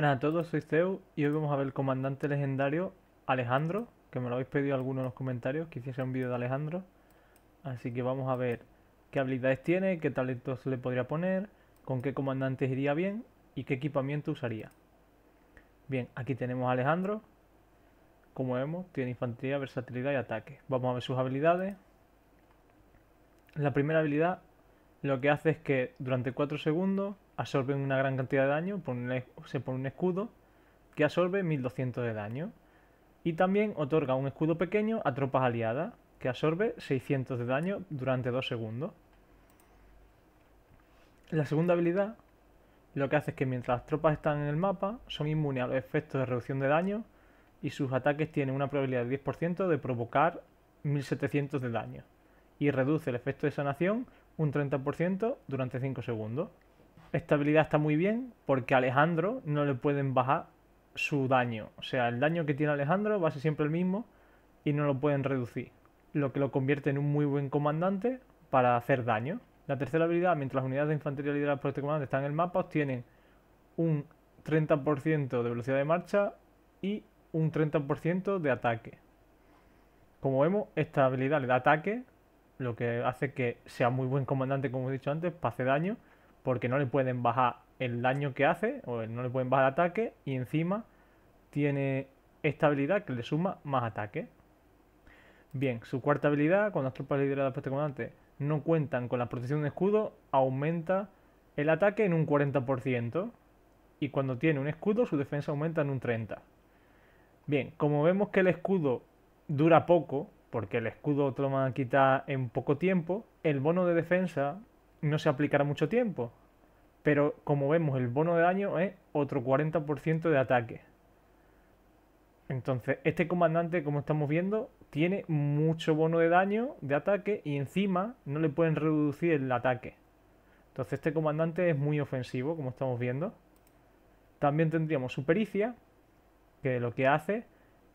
Buenas a todos, soy Zeus y hoy vamos a ver el comandante legendario Alejandro, que me lo habéis pedido alguno en los comentarios, que hiciese un vídeo de Alejandro. Así que vamos a ver qué habilidades tiene, qué talentos le podría poner, con qué comandantes iría bien y qué equipamiento usaría. Bien, aquí tenemos a Alejandro. Como vemos, tiene infantería, versatilidad y ataque. Vamos a ver sus habilidades. La primera habilidad lo que hace es que durante 4 segundos absorben una gran cantidad de daño, se pone un escudo que absorbe 1200 de daño. Y también otorga un escudo pequeño a tropas aliadas, que absorbe 600 de daño durante 2 segundos. La segunda habilidad lo que hace es que mientras las tropas están en el mapa, son inmunes a los efectos de reducción de daño y sus ataques tienen una probabilidad de 10% de provocar 1700 de daño. Y reduce el efecto de sanación un 30% durante 5 segundos esta habilidad está muy bien porque a Alejandro no le pueden bajar su daño. O sea, el daño que tiene Alejandro va a ser siempre el mismo y no lo pueden reducir. Lo que lo convierte en un muy buen comandante para hacer daño. La tercera habilidad, mientras las unidades de infantería lideradas por este comandante están en el mapa, obtienen un 30% de velocidad de marcha y un 30% de ataque. Como vemos, esta habilidad le da ataque, lo que hace que sea muy buen comandante, como he dicho antes, para hacer daño porque no le pueden bajar el daño que hace, o no le pueden bajar el ataque, y encima tiene esta habilidad que le suma más ataque. Bien, su cuarta habilidad, cuando las tropas lideradas por este comandante no cuentan con la protección de escudo, aumenta el ataque en un 40%, y cuando tiene un escudo, su defensa aumenta en un 30%. Bien, como vemos que el escudo dura poco, porque el escudo te lo van a quitar en poco tiempo, el bono de defensa no se aplicará mucho tiempo. Pero como vemos, el bono de daño es otro 40% de ataque. Entonces, este comandante, como estamos viendo, tiene mucho bono de daño, de ataque, y encima no le pueden reducir el ataque. Entonces, este comandante es muy ofensivo, como estamos viendo. También tendríamos su pericia, que lo que hace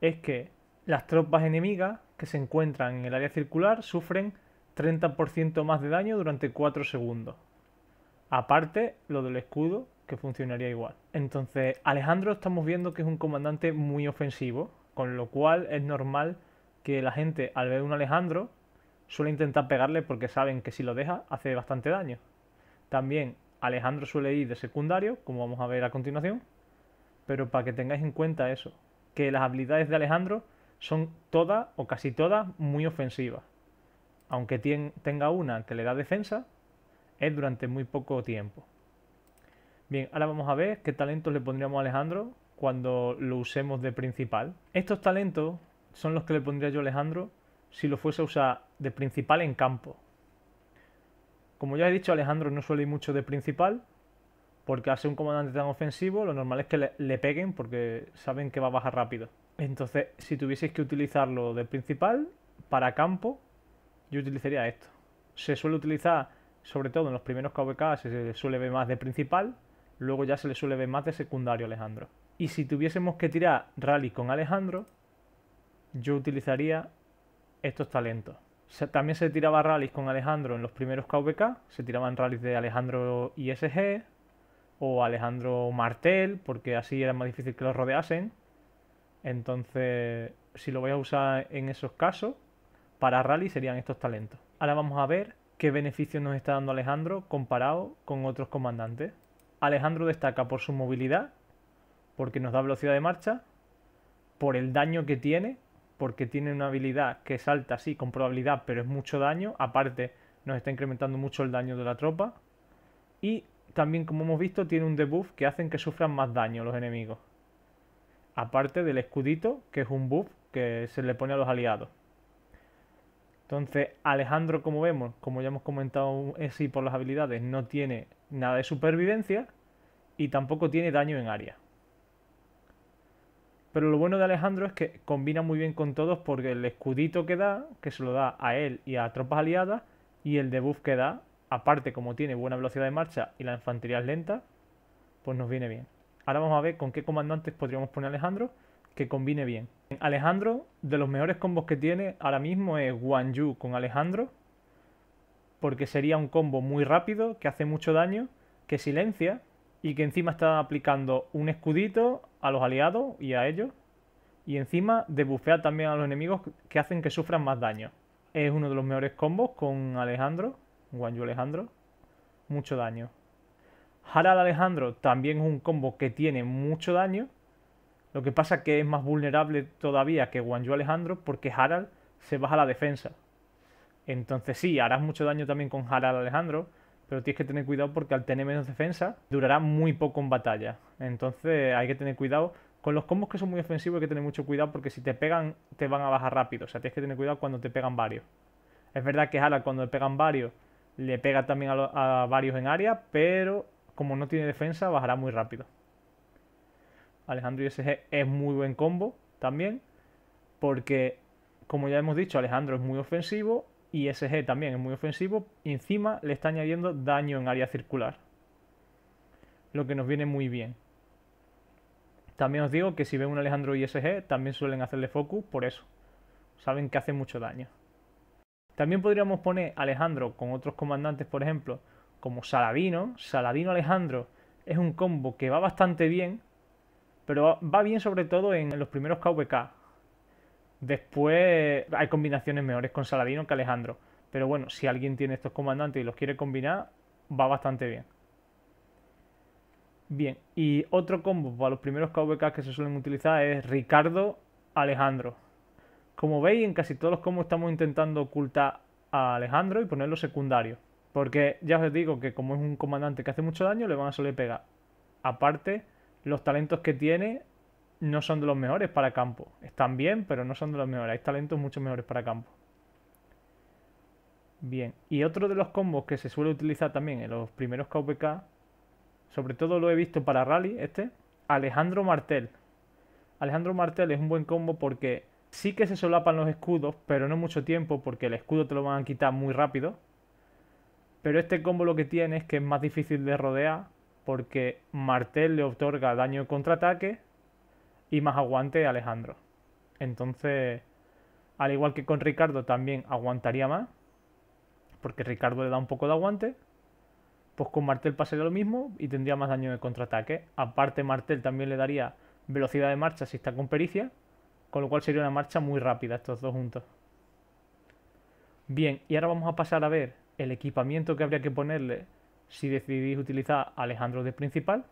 es que las tropas enemigas que se encuentran en el área circular sufren 30% más de daño durante 4 segundos. Aparte, lo del escudo, que funcionaría igual. Entonces, Alejandro estamos viendo que es un comandante muy ofensivo, con lo cual es normal que la gente al ver un Alejandro suele intentar pegarle porque saben que si lo deja hace bastante daño. También Alejandro suele ir de secundario, como vamos a ver a continuación, pero para que tengáis en cuenta eso, que las habilidades de Alejandro son todas o casi todas muy ofensivas aunque tenga una que le da defensa, es durante muy poco tiempo. Bien, ahora vamos a ver qué talentos le pondríamos a Alejandro cuando lo usemos de principal. Estos talentos son los que le pondría yo a Alejandro si lo fuese a usar de principal en campo. Como ya he dicho, Alejandro no suele ir mucho de principal, porque hace un comandante tan ofensivo, lo normal es que le, le peguen porque saben que va a bajar rápido. Entonces, si tuvieseis que utilizarlo de principal para campo, yo utilizaría esto. Se suele utilizar, sobre todo en los primeros KVK, se suele ver más de principal, luego ya se le suele ver más de secundario Alejandro. Y si tuviésemos que tirar rally con Alejandro, yo utilizaría estos talentos. también se tiraba rallies con Alejandro en los primeros KVK, se tiraban rallies de Alejandro ISG o Alejandro Martel, porque así era más difícil que los rodeasen. Entonces, si lo vais a usar en esos casos, para Rally serían estos talentos. Ahora vamos a ver qué beneficio nos está dando Alejandro comparado con otros comandantes. Alejandro destaca por su movilidad, porque nos da velocidad de marcha, por el daño que tiene, porque tiene una habilidad que salta, sí, con probabilidad, pero es mucho daño. Aparte, nos está incrementando mucho el daño de la tropa. Y también, como hemos visto, tiene un debuff que hacen que sufran más daño los enemigos. Aparte del escudito, que es un buff que se le pone a los aliados. Entonces, Alejandro, como vemos, como ya hemos comentado, es por las habilidades, no tiene nada de supervivencia y tampoco tiene daño en área. Pero lo bueno de Alejandro es que combina muy bien con todos porque el escudito que da, que se lo da a él y a tropas aliadas, y el debuff que da, aparte como tiene buena velocidad de marcha y la infantería es lenta, pues nos viene bien. Ahora vamos a ver con qué comandantes podríamos poner a Alejandro que combine bien. Alejandro, de los mejores combos que tiene ahora mismo es Guan con Alejandro, porque sería un combo muy rápido, que hace mucho daño, que silencia y que encima está aplicando un escudito a los aliados y a ellos, y encima debufea también a los enemigos que hacen que sufran más daño. Es uno de los mejores combos con Alejandro, Guan Alejandro, mucho daño. Harald Alejandro también es un combo que tiene mucho daño, lo que pasa es que es más vulnerable todavía que Juanjo Alejandro porque Harald se baja la defensa. Entonces sí, harás mucho daño también con Harald Alejandro, pero tienes que tener cuidado porque al tener menos defensa durará muy poco en batalla. Entonces hay que tener cuidado. Con los combos que son muy ofensivos hay que tener mucho cuidado porque si te pegan te van a bajar rápido. O sea, tienes que tener cuidado cuando te pegan varios. Es verdad que Harald cuando le pegan varios le pega también a varios en área, pero como no tiene defensa bajará muy rápido. Alejandro y SG es muy buen combo también, porque como ya hemos dicho, Alejandro es muy ofensivo y SG también es muy ofensivo, y encima le está añadiendo daño en área circular, lo que nos viene muy bien. También os digo que si ven un Alejandro y SG, también suelen hacerle focus por eso. Saben que hace mucho daño. También podríamos poner Alejandro con otros comandantes, por ejemplo, como Saladino. Saladino Alejandro es un combo que va bastante bien, pero va bien sobre todo en los primeros KVK. Después hay combinaciones mejores con Saladino que Alejandro. Pero bueno, si alguien tiene estos comandantes y los quiere combinar, va bastante bien. Bien, y otro combo para los primeros KVK que se suelen utilizar es Ricardo Alejandro. Como veis, en casi todos los combos estamos intentando ocultar a Alejandro y ponerlo secundario. Porque ya os digo que como es un comandante que hace mucho daño, le van a suele pegar. Aparte, los talentos que tiene no son de los mejores para campo. Están bien, pero no son de los mejores. Hay talentos mucho mejores para campo. Bien, y otro de los combos que se suele utilizar también en los primeros KVK, sobre todo lo he visto para rally, este, Alejandro Martel. Alejandro Martel es un buen combo porque sí que se solapan los escudos, pero no mucho tiempo porque el escudo te lo van a quitar muy rápido. Pero este combo lo que tiene es que es más difícil de rodear porque Martel le otorga daño de contraataque y más aguante a Alejandro. Entonces, al igual que con Ricardo también aguantaría más, porque Ricardo le da un poco de aguante, pues con Martel pasaría lo mismo y tendría más daño de contraataque. Aparte, Martel también le daría velocidad de marcha si está con pericia, con lo cual sería una marcha muy rápida estos dos juntos. Bien, y ahora vamos a pasar a ver el equipamiento que habría que ponerle si decidís utilizar Alejandro de principal,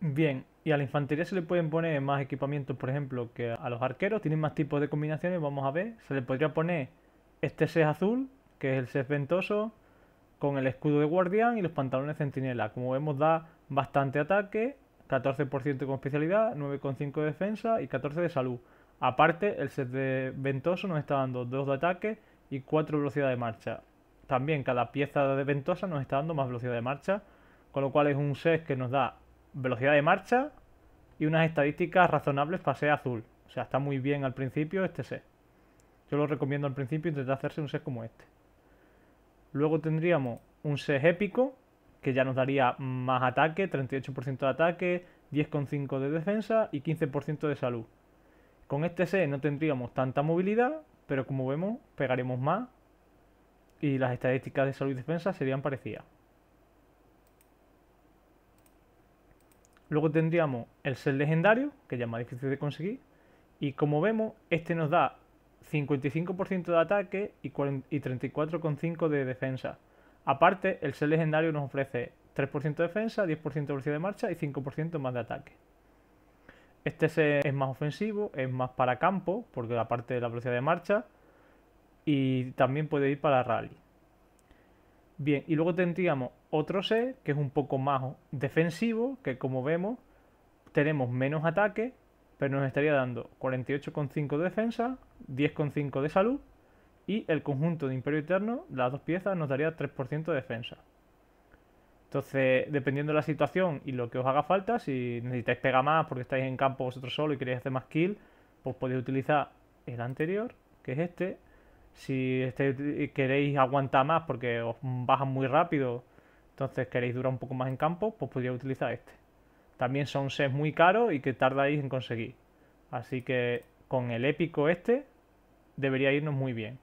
bien. Y a la infantería se le pueden poner más equipamientos, por ejemplo, que a los arqueros. Tienen más tipos de combinaciones, vamos a ver. Se le podría poner este set azul, que es el set ventoso, con el escudo de guardián y los pantalones centinela. Como vemos, da bastante ataque, 14% con especialidad, 9,5 de defensa y 14 de salud. Aparte, el set de ventoso nos está dando 2 de ataque y 4 velocidad de marcha también cada pieza de ventosa nos está dando más velocidad de marcha, con lo cual es un set que nos da velocidad de marcha y unas estadísticas razonables para ser azul. O sea, está muy bien al principio este set. Yo lo recomiendo al principio intentar hacerse un set como este. Luego tendríamos un set épico, que ya nos daría más ataque, 38% de ataque, 10,5% de defensa y 15% de salud. Con este set no tendríamos tanta movilidad, pero como vemos, pegaremos más y las estadísticas de salud y defensa serían parecidas. Luego tendríamos el ser legendario, que ya es más difícil de conseguir. Y como vemos, este nos da 55% de ataque y 34,5% de defensa. Aparte, el ser legendario nos ofrece 3% de defensa, 10% de velocidad de marcha y 5% más de ataque. Este es más ofensivo, es más para campo, porque aparte de la velocidad de marcha, y también puede ir para rally. Bien, y luego tendríamos otro set que es un poco más defensivo, que como vemos tenemos menos ataque, pero nos estaría dando 48,5 de defensa, 10,5 de salud y el conjunto de Imperio Eterno, las dos piezas, nos daría 3% de defensa. Entonces, dependiendo de la situación y lo que os haga falta, si necesitáis pegar más porque estáis en campo vosotros solo y queréis hacer más kill, pues podéis utilizar el anterior, que es este, si este, eh, queréis aguantar más porque os bajan muy rápido, entonces queréis durar un poco más en campo, pues podríais utilizar este. También son sets muy caros y que tardáis en conseguir. Así que con el épico este debería irnos muy bien.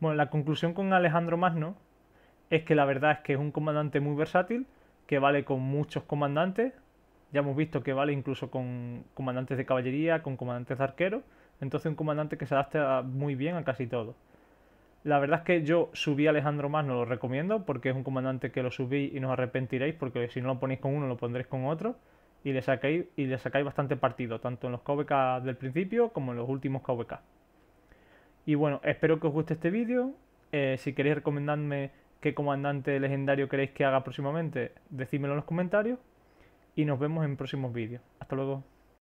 Bueno, la conclusión con Alejandro Magno es que la verdad es que es un comandante muy versátil, que vale con muchos comandantes. Ya hemos visto que vale incluso con comandantes de caballería, con comandantes de arqueros entonces un comandante que se adapta muy bien a casi todo. La verdad es que yo subí a Alejandro Más, no lo recomiendo, porque es un comandante que lo subí y nos arrepentiréis, porque si no lo ponéis con uno, lo pondréis con otro, y le sacáis, y le sacáis bastante partido, tanto en los KVK del principio como en los últimos KVK. Y bueno, espero que os guste este vídeo. Eh, si queréis recomendarme qué comandante legendario queréis que haga próximamente, decídmelo en los comentarios. Y nos vemos en próximos vídeos. Hasta luego.